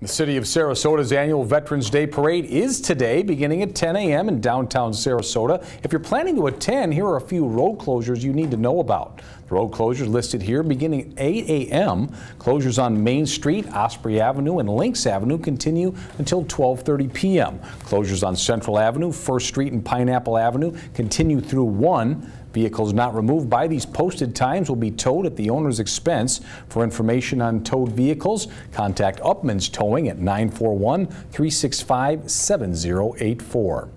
The City of Sarasota's annual Veterans Day Parade is today, beginning at 10 a.m. in downtown Sarasota. If you're planning to attend, here are a few road closures you need to know about. The road closures listed here beginning 8 a.m. Closures on Main Street, Osprey Avenue, and Lynx Avenue continue until 12.30 p.m. Closures on Central Avenue, 1st Street, and Pineapple Avenue continue through 1. Vehicles not removed by these posted times will be towed at the owner's expense. For information on towed vehicles, contact Upman's Towing at 941 365 7084.